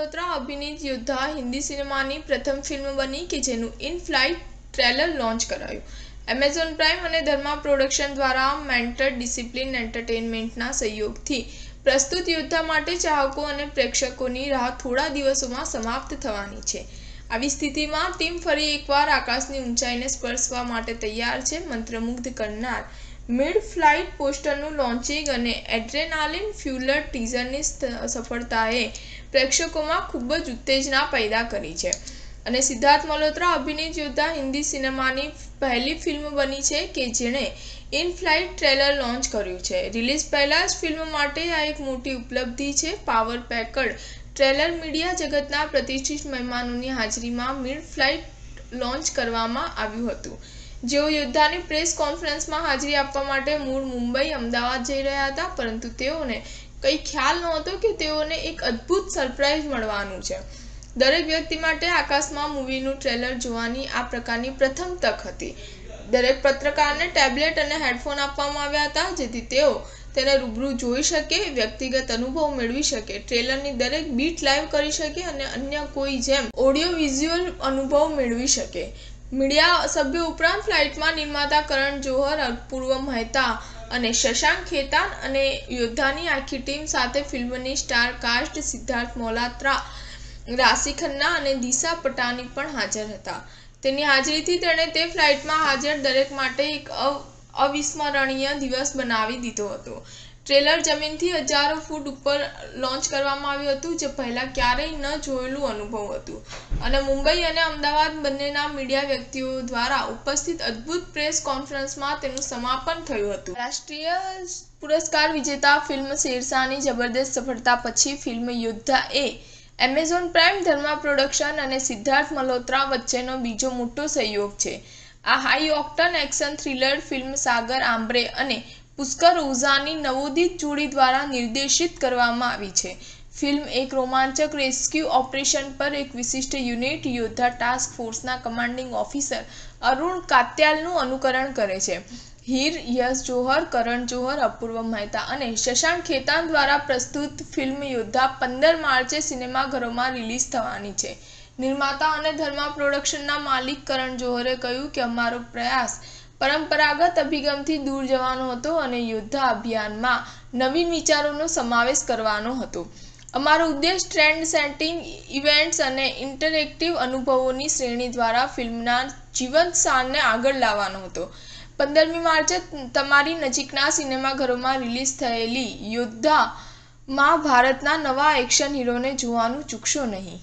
મલ્હોત્રા અભિનીત યોદ્ધા હિન્દી સિનેમાની પ્રથમ ફિલ્મ બની કે જેનું ઇન ફ્લાઇટ ટ્રેલર લોન્ચ કરાયું એમેઝોન પ્રાઇમ અને ધર્મા પ્રોડક્શન દ્વારા મેન્ટર ડિસિપ્લિન એન્ટરટેનમેન્ટના સહયોગથી પ્રસ્તુત યોદ્ધા માટે ચાહકો અને પ્રેક્ષકોની રાહ થોડા દિવસોમાં સમાપ્ત થવાની છે આવી સ્થિતિમાં ટીમ ફરી એકવાર આકાશની ઊંચાઈને સ્પર્શવા માટે તૈયાર છે મંત્રમુગ્ધ કરનાર મિડ ફ્લાઇટ પોસ્ટરનું લોન્ચિંગ અને એડ્રેનાલિન ફ્યુલર ટીઝરની સફળતાએ પ્રેક્ષકોમાં ખૂબ જ ઉત્તેજના પેદા કરી છે અને સિદ્ધાર્થ મલ્હોત્રા અભિનીત યોદ્ધા હિન્દી સિનેમાની પહેલી ફિલ્મ બની છે કે જેણે ઇન ફ્લાઇટ ટ્રેલર લોન્ચ કર્યું છે રિલીઝ પહેલાં જ ફિલ્મ માટે આ એક મોટી ઉપલબ્ધિ છે પાવર પેકડ ટ્રેલર મીડિયા જગતના પ્રતિષ્ઠિત મહેમાનોની હાજરીમાં મિડ ફ્લાઇટ લોન્ચ કરવામાં આવ્યું હતું જેઓ યોદ્ધાની પ્રેસ કોન્ફરન્સમાં હાજરી આપવા માટે મૂળ મુંબઈ અમદાવાદ જઈ રહ્યા હતા પરંતુ તેઓને કંઈ ખ્યાલ નહોતો કે તેઓને એક અદ્ભુત સરપ્રાઇઝ મળવાનું છે દરેક વ્યક્તિ માટે આકાશમાં મૂવીનું ટ્રેલર જોવાની આ પ્રકારની પ્રથમ તક હતી દરેક પત્રકારને ટેબ્લેટ અને હેડફોન આપવામાં આવ્યા હતા જેથી તેઓ તેને રૂબરૂ જોઈ શકે વ્યક્તિગત અનુભવ મેળવી શકે ટ્રેલરની દરેક બીટ લાઈવ કરી શકે અને અન્ય કોઈ જેમ ઓડિયો વિઝ્યુઅલ અનુભવ મેળવી શકે મીડિયા સભ્યો ઉપરાંત ફ્લાઇટમાં નિર્માતા કરણ જોહર પૂર્વ મહેતા અને શશાંક ખેતાન અને યોદ્ધાની આખી ટીમ સાથે ફિલ્મની સ્ટાર કાસ્ટ સિદ્ધાર્થ મોલાત્રા રાશિ ખન્ના અને દિશા પટાની પણ હાજર હતા તેની હાજરીથી તેણે તે ફ્લાઇટમાં હાજર દરેક માટે એક અવિસ્મરણીય દિવસ બનાવી દીધો હતો ટ્રેલર જમીનથી હજારો ફૂટ ઉપર લોન્ચ કરવામાં આવ્યું હતું જે પહેલાં ક્યારેય ન જોયેલું અનુભવ હતું અને મુંબઈ અને અમદાવાદ બંનેના મીડિયા વ્યક્તિઓ દ્વારા ઉપસ્થિત અદ્ભુત પ્રેસ કોન્ફરન્સમાં તેનું સમાપન થયું હતું રાષ્ટ્રીય પુરસ્કાર વિજેતા ફિલ્મ શેરશાહની જબરદસ્ત સફળતા પછી ફિલ્મ યોદ્ધા એ એમેઝોન પ્રાઇમ ધર્મા પ્રોડક્શન અને સિદ્ધાર્થ મલ્હોત્રા વચ્ચેનો બીજો મોટો સહયોગ છે આ high octane action thriller film Sagar Ambre અને પુષ્કર ઓઝાની નવોદિત જોડી દ્વારા નિર્દેશિત કરવામાં આવી છે ફિલ્મ એક રોમાંચક રેસ્ક્યુ ઓપરેશન પર એક વિશિષ્ટ યુનિટ યોદ્ધા ટાસ્ક ફોર્સના કમાન્ડિંગ ઓફિસર અરુણ કાત્યાલનું અનુકરણ કરે છે હીર યશ જોહર કરણ જોહર અપૂર્વ મહેતા અને શશાંક ખેતાન દ્વારા પ્રસ્તુત ફિલ્મ યોદ્ધા પંદર માર્ચે સિનેમાઘરોમાં રિલીઝ થવાની છે નિર્માતા અને ધર્મા પ્રોડક્શનના માલિક કરણ જોહરે કહ્યું કે અમારો પ્રયાસ પરંપરાગત અભિગમથી દૂર જવાનો હતો અને યોદ્ધા અભિયાનમાં નવીન વિચારોનો સમાવેશ કરવાનો હતો અમારો ઉદ્દેશ ટ્રેન્ડ સેટિંગ ઇવેન્ટ્સ અને ઇન્ટરેક્ટિવ અનુભવોની શ્રેણી દ્વારા ફિલ્મના જીવંત સ્થાનને આગળ લાવવાનો હતો પંદરમી માર્ચે તમારી નજીકના સિનેમાઘરોમાં રિલીઝ થયેલી યોદ્ધામાં ભારતના નવા એક્શન હીરોને જોવાનું ચૂકશો નહીં